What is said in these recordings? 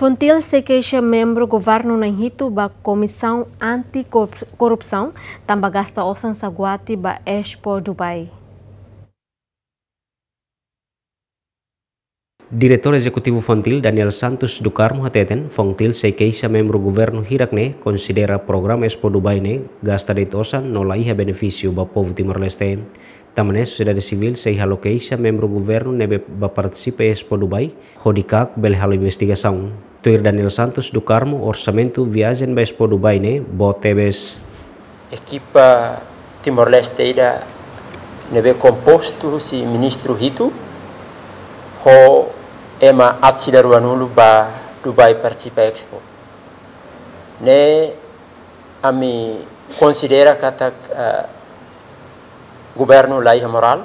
Fontil se queixa membro governo na hito ba Comissão Anticorrupção tamba gasta osan saguati ba Expo Dubai. Diretor Executivo Fontil Daniel Santos Carmo Hateten, Fontil se queixa membro governo Hirakne considera programa Expo Dubai ne gasta de osan no laiha benefício ba povo Timor-Leste. Tamannya sociedade civil se halo queixa membro governo nebe ba participe Expo Dubai, hodikak bel halo investigação tuir Daniel Santos Dukarmo Carmo, orçamento viagem bes Dubai baine, bote bes. Timor-Leste ida nebe composto si ministro hitu, ho ema atsidaruanulu ba Dubai Participa Expo. Ne ami considera kata uh, eh, governo laiha moral,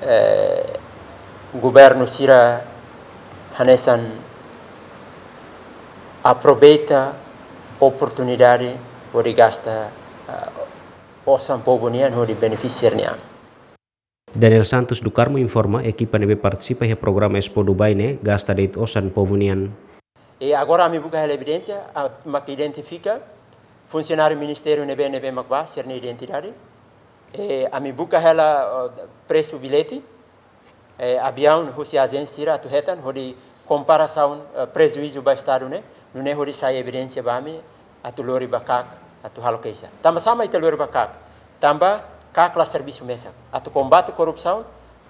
Eh, governo sira han aproveita opportunidade o de gasta osan eh, o och de beneficiernian. Daniel Santos Ducarmo informa equipa nebe participa he programa Expo Dubai ne gasta deit osan povonian. E agora mi buca la evidencia, ma que identifica funcionário ministério nebe nebe macba ser identidade. E a mi buca hela preço bilhete Eh, abiyaan husiyaazeen siira tuhetan hori comparação eh, prejuízo bastarune nune hori sai evidência a tu lori bakak atu halokeisa tamba sama ita lori bakak tamba kak kakla serviço mesa a tu combate corrupção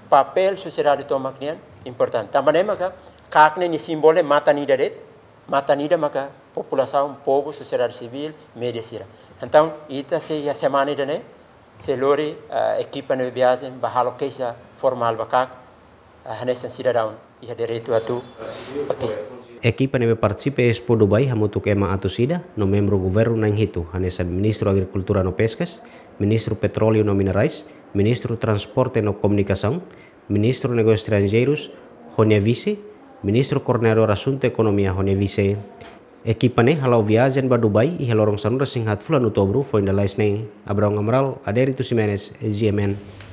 papel sociedade toma knian important tamba nemaka kakne ni simbole mata ni dadet mata ni maka população povo sociedade civil media sira então ita se ya semana dane se lori uh, eh, equipa ne biazen bahalokeisa formal bakak hanesan sida daun iha dere itu atu Dubai hamutuk ema atu sida no membro governo nang hitu hanesan ministro agrikultura no peskes, ministro petrolio no minerais ministro transporte no comunicação ministro negócios estrangeiros honia vise, ministro coordenador ekonomia honia vise. Eki Ekipane halau viajen ba Dubai i halorong sanura singhat fulan utobru foi da laisne abrong amral aderitu simenes GMN